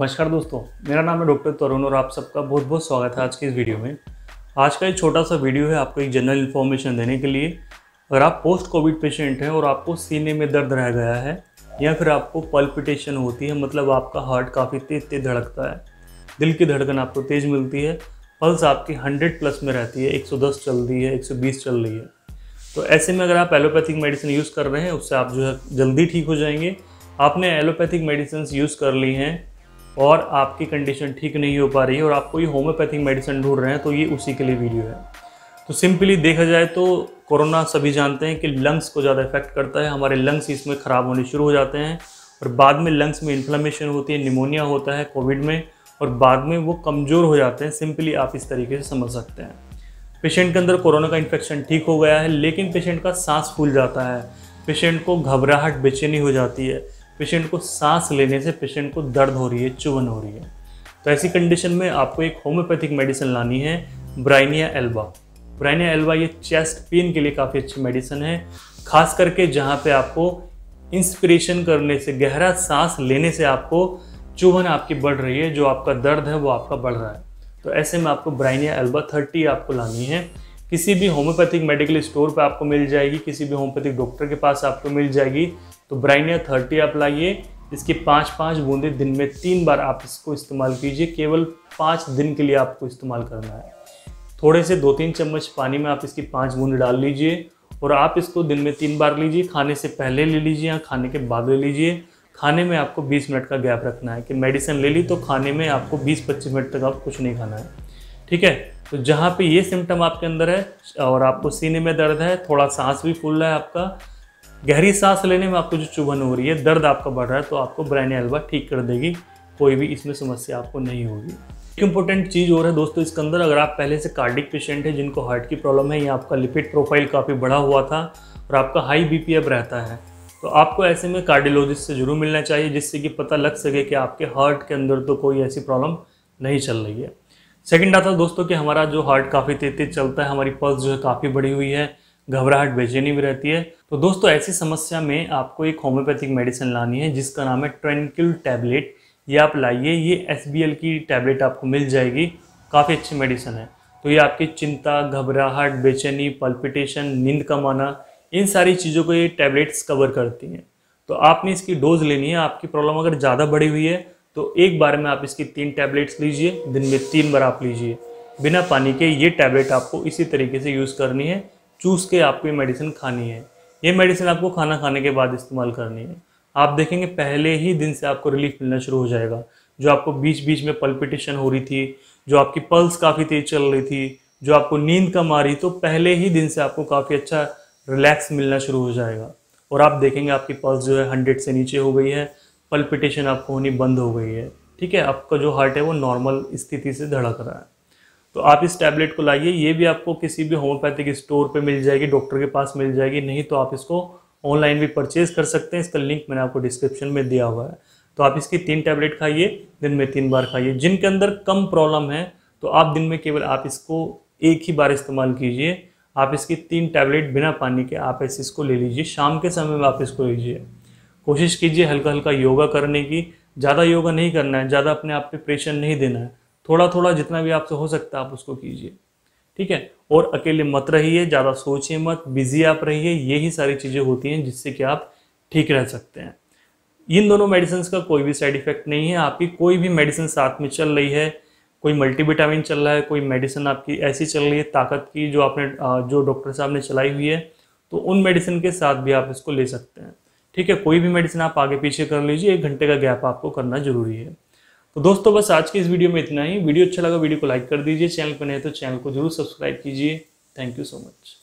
नमस्कार दोस्तों मेरा नाम है डॉक्टर तरुण और आप सबका बहुत बहुत स्वागत है आज के इस वीडियो में आज का एक छोटा सा वीडियो है आपको एक जनरल इन्फॉर्मेशन देने के लिए अगर आप पोस्ट कोविड पेशेंट हैं और आपको सीने में दर्द रह गया है या फिर आपको पल्पिटेशन होती है मतलब आपका हार्ट काफ़ी तेज़ तेज़ धड़कता है दिल की धड़कन आपको तेज़ मिलती है पल्स आपकी हंड्रेड प्लस में रहती है 110 चल रही है 120 चल रही है तो ऐसे में अगर आप एलोपैथिक मेडिसिन यूज़ कर रहे हैं उससे आप जो है जल्दी ठीक हो जाएंगे आपने एलोपैथिक मेडिसिन यूज़ कर ली हैं और आपकी कंडीशन ठीक नहीं हो पा रही है और आप कोई होम्योपैथिक मेडिसिन ढूंढ रहे हैं तो ये उसी के लिए वीडियो है तो सिंपली देखा जाए तो कोरोना सभी जानते हैं कि लंग्स को ज़्यादा इफेक्ट करता है हमारे लंग्स इसमें ख़राब होने शुरू हो जाते हैं और बाद में लंग्स में इन्फ्लामेशन होती है निमोनिया होता है कोविड में और बाद में वो कमज़ोर हो जाते हैं सिंपली आप इस तरीके से समझ सकते हैं पेशेंट के अंदर कोरोना का इन्फेक्शन ठीक हो गया है लेकिन पेशेंट का सांस फूल जाता है पेशेंट को घबराहट बेचैनी हो जाती है पेशेंट को सांस लेने से पेशेंट को दर्द हो रही है चुभन हो रही है तो ऐसी कंडीशन में आपको एक होम्योपैथिक मेडिसिन लानी है ब्राइनिया एल्बा ब्राइनिया एल्बा ये चेस्ट पेन के लिए काफ़ी अच्छी मेडिसिन है खास करके जहाँ पे आपको इंस्पिरेशन करने से गहरा सांस लेने से आपको चुभन आपकी बढ़ रही है जो आपका दर्द है वो आपका बढ़ रहा है तो ऐसे में आपको ब्राइनिया एल्बा थर्टी आपको लानी है किसी भी होम्योपैथिक मेडिकल स्टोर पर आपको मिल जाएगी किसी भी होम्योपैथिक डॉक्टर के पास आपको मिल जाएगी तो ब्राइनिया थर्टी आप लाइए इसकी पाँच पाँच बूंदें दिन में तीन बार आप इसको इस्तेमाल कीजिए केवल पाँच दिन के लिए आपको इस्तेमाल करना है थोड़े से दो तीन चम्मच पानी में आप इसकी पाँच बूंदें डाल लीजिए और आप इसको दिन में तीन बार लीजिए खाने से पहले ले लीजिए या खाने के बाद ले लीजिए खाने में आपको 20 मिनट का गैप रखना है कि मेडिसिन ले ली तो खाने में आपको 20-25 मिनट तक आप कुछ नहीं खाना है ठीक है तो जहाँ पे ये सिम्टम आपके अंदर है और आपको सीने में दर्द है थोड़ा सांस भी फूल रहा है आपका गहरी सांस लेने में आपको जो चुभन हो रही है दर्द आपका बढ़ रहा है तो आपको ब्रैनी हलवा ठीक कर देगी कोई भी इसमें समस्या आपको नहीं होगी एक इंपॉर्टेंट चीज़ और है दोस्तों इसके अंदर अगर आप पहले से कार्डिक पेशेंट है जिनको हार्ट की प्रॉब्लम है या आपका लिपिड प्रोफाइल काफ़ी बढ़ा हुआ था और आपका हाई बी रहता है तो आपको ऐसे में कार्डियोलॉजिस्ट से जरूर मिलना चाहिए जिससे कि पता लग सके कि आपके हार्ट के अंदर तो कोई ऐसी प्रॉब्लम नहीं चल रही है सेकंड आता दोस्तों कि हमारा जो हार्ट काफ़ी तेज तेज चलता है हमारी पल्स जो है काफ़ी बढ़ी हुई है घबराहट बेचैनी भी रहती है तो दोस्तों ऐसी समस्या में आपको एक होम्योपैथिक मेडिसिन लानी है जिसका नाम है ट्रेंकिल टैबलेट ये आप लाइए ये एस की टैबलेट आपको मिल जाएगी काफ़ी अच्छी मेडिसिन है तो ये आपकी चिंता घबराहट बेचैनी पल्पिटेशन नींद कम आना इन सारी चीज़ों को ये टैबलेट्स कवर करती हैं तो आपने इसकी डोज लेनी है आपकी प्रॉब्लम अगर ज़्यादा बढ़ी हुई है तो एक बार में आप इसकी तीन टैबलेट्स लीजिए दिन में तीन बार आप लीजिए बिना पानी के ये टैबलेट आपको इसी तरीके से यूज़ करनी है चूस के आपको ये मेडिसिन खानी है ये मेडिसिन आपको खाना खाने के बाद इस्तेमाल करनी है आप देखेंगे पहले ही दिन से आपको रिलीफ मिलना शुरू हो जाएगा जो आपको बीच बीच में पल्पिटेशन हो रही थी जो आपकी पल्स काफ़ी तेज चल रही थी जो आपको नींद कम आ रही तो पहले ही दिन से आपको काफ़ी अच्छा रिलैक्स मिलना शुरू हो जाएगा और आप देखेंगे आपकी पल्स जो है हंड्रेड से नीचे हो गई है पल्पिटेशन आपको होनी बंद हो गई है ठीक है आपका जो हार्ट है वो नॉर्मल स्थिति से धड़क रहा है तो आप इस टैबलेट को लाइए ये भी आपको किसी भी होम्योपैथिक स्टोर पर मिल जाएगी डॉक्टर के पास मिल जाएगी नहीं तो आप इसको ऑनलाइन भी परचेज कर सकते हैं इसका लिंक मैंने आपको डिस्क्रिप्शन में दिया हुआ है तो आप इसकी तीन टैबलेट खाइए दिन में तीन बार खाइए जिनके अंदर कम प्रॉब्लम है तो आप दिन में केवल आप इसको एक ही बार इस्तेमाल कीजिए आप इसकी तीन टैबलेट बिना पानी के आप ऐसे इसको ले लीजिए शाम के समय में आप इसको लीजिए कोशिश कीजिए हल्का हल्का योगा करने की ज़्यादा योगा नहीं करना है ज़्यादा अपने आप पे प्रेशर नहीं देना है थोड़ा थोड़ा जितना भी आपसे हो सकता है आप उसको कीजिए ठीक है और अकेले मत रहिए ज़्यादा सोचिए मत बिजी आप रहिए यही सारी चीज़ें होती हैं जिससे कि आप ठीक रह सकते हैं इन दोनों मेडिसिन का कोई भी साइड इफेक्ट नहीं है आपकी कोई भी मेडिसिन साथ में चल रही है कोई मल्टीविटामिन चल रहा है कोई मेडिसिन आपकी ऐसी चल रही है ताकत की जो आपने जो डॉक्टर साहब ने चलाई हुई है तो उन मेडिसिन के साथ भी आप इसको ले सकते हैं ठीक है कोई भी मेडिसिन आप आगे पीछे कर लीजिए एक घंटे का गैप आपको करना जरूरी है तो दोस्तों बस आज की इस वीडियो में इतना ही वीडियो अच्छा लगा वीडियो को लाइक कर दीजिए चैनल पर नहीं तो चैनल को जरूर सब्सक्राइब कीजिए थैंक यू सो मच